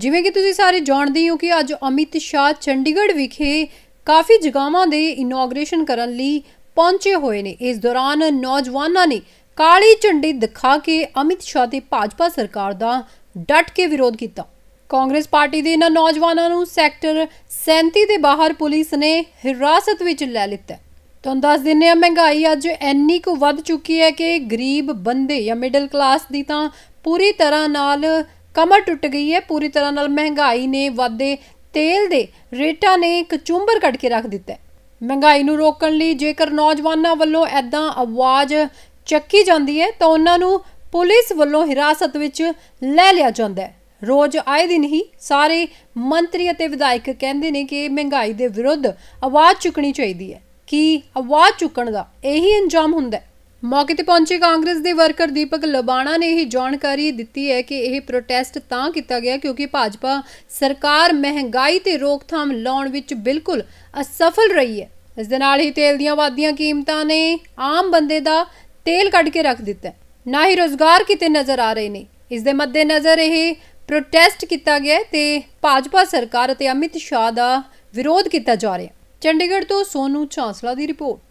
ਜਿਵੇਂ ਕਿ ਤੁਸੀਂ ਸਾਰੇ ਜਾਣਦੇ ਹੋ ਕਿ ਅੱਜ ਅਮਿਤ ਸ਼ਾਹ ਚੰਡੀਗੜ੍ਹ ਵਿਖੇ ਕਾਫੀ ਜਗਾਵਾਂ ਦੇ ਇਨੋਗ੍ਰੇਸ਼ਨ ਕਰਨ ਲਈ ਪਹੁੰਚੇ ਹੋਏ ਨੇ ਇਸ ਦੌਰਾਨ ਨੌਜਵਾਨਾਂ ਨੇ ਕਾਲੀ ਝੰਡੀ ਦਿਖਾ ਕੇ ਅਮਿਤ ਸ਼ਾਹ ਤੇ ਭਾਜਪਾ ਸਰਕਾਰ ਦਾ ਡਟ ਕੇ ਵਿਰੋਧ ਕੀਤਾ ਕਾਂਗਰਸ ਪਾਰਟੀ ਦੇ ਇਹਨਾਂ ਨੌਜਵਾਨਾਂ ਨੂੰ ਸੈਕਟਰ 37 ਦੇ ਬਾਹਰ ਪੁਲਿਸ ਨੇ ਹਿਰਾਸਤ ਵਿੱਚ ਲੈ ਲਿੱਤਾ ਤੁਹਾਨੂੰ ਦੱਸ ਦਿੰਨੇ ਆ ਮਹਿੰਗਾਈ ਅੱਜ ਇੰਨੀ ਕੁ ਵੱਧ ਚੁੱਕੀ ਹੈ ਕਿ ਗਰੀਬ ਬੰਦੇ ਜਾਂ ਮਿਡਲ ਕਲਾਸ ਦੀ ਤਾਂ ਪੂਰੀ ਤਰ੍ਹਾਂ ਨਾਲ ਕਮਰ ਟੁੱਟ ਗਈ ਹੈ ਪੂਰੀ ਤਰ੍ਹਾਂ ਨਾਲ ਮਹਿੰਗਾਈ ਨੇ ਵਾਧੇ ਤੇਲ ਦੇ ਰੇਟਾਂ ਨੇ ਚੁੰਬਰ ਕੱਢ ਕੇ ਰੱਖ ਦਿੱਤਾ ਹੈ ਮਹਿੰਗਾਈ ਨੂੰ ਰੋਕਣ ਲਈ ਜੇਕਰ ਨੌਜਵਾਨਾਂ ਵੱਲੋਂ ਐਦਾਂ ਆਵਾਜ਼ ਚੱਕੀ ਜਾਂਦੀ ਹੈ ਤਾਂ ਉਹਨਾਂ ਨੂੰ ਪੁਲਿਸ ਵੱਲੋਂ ਹਿਰਾਸਤ ਵਿੱਚ ਲੈ ਲਿਆ ਜਾਂਦਾ ਹੈ ਰੋਜ਼ ਆਏ ਦਿਨ ਹੀ ਸਾਰੇ ਮੰਤਰੀ ਅਤੇ ਵਿਧਾਇਕ ਕਹਿੰਦੇ ਨੇ ਕਿ ਮਹਿੰਗਾਈ ਦੇ ਵਿਰੁੱਧ ਆਵਾਜ਼ ਚੁੱਕਣੀ ਚਾਹੀਦੀ ਹੈ ਕੀ ਆਵਾਜ਼ ਚੁੱਕਣ ਦਾ ਇਹੀ ਅੰਜਾਮ ਹੁੰਦਾ ਹੈ ਮੌਕੇ ਤੇ ਪਹੁੰਚੇ ਕਾਂਗਰਸ ਦੇ ਵਰਕਰ ਦੀਪਕ ਲਬਾਣਾ ਨੇ ਇਹ ਜਾਣਕਾਰੀ ਦਿੱਤੀ ਹੈ ਕਿ ਇਹ ਪ੍ਰੋਟੈਸਟ ਤਾਂ ਕੀਤਾ ਗਿਆ ਕਿਉਂਕਿ ਭਾਜਪਾ ਸਰਕਾਰ ਮਹਿੰਗਾਈ ਤੇ ਰੋਕਥਾਮ ਲਾਉਣ ਵਿੱਚ ਬਿਲਕੁਲ ਅਸਫਲ ਰਹੀ ਹੈ ਇਸ ਦੇ ਨਾਲ ਹੀ ਤੇਲ ਦੀਆਂ ਵਾਧੀਆਂ ਕੀਮਤਾਂ ਨੇ ਆਮ ਬੰਦੇ ਦਾ ਤੇਲ ਕੱਢ ਕੇ ਰੱਖ ਦਿੱਤਾ ਨਾ ਹੀ ਰੋਜ਼ਗਾਰ ਕਿਤੇ ਨਜ਼ਰ ਆ ਰਹੇ ਨੇ ਇਸ ਦੇ ਮੱਦੇ ਨਜ਼ਰ ਇਹ ਪ੍ਰੋਟੈਸਟ ਕੀਤਾ ਗਿਆ ਤੇ ਭਾਜਪਾ ਸਰਕਾਰ ਅਤੇ ਅਮਿਤ ਸ਼ਾਹ ਦਾ ਵਿਰੋਧ ਕੀਤਾ ਜਾ ਰਿਹਾ ਚੰਡੀਗੜ੍ਹ ਤੋਂ ਸੋਨੂ ਚਾਂਸਲਾ ਦੀ ਰਿਪੋਰਟ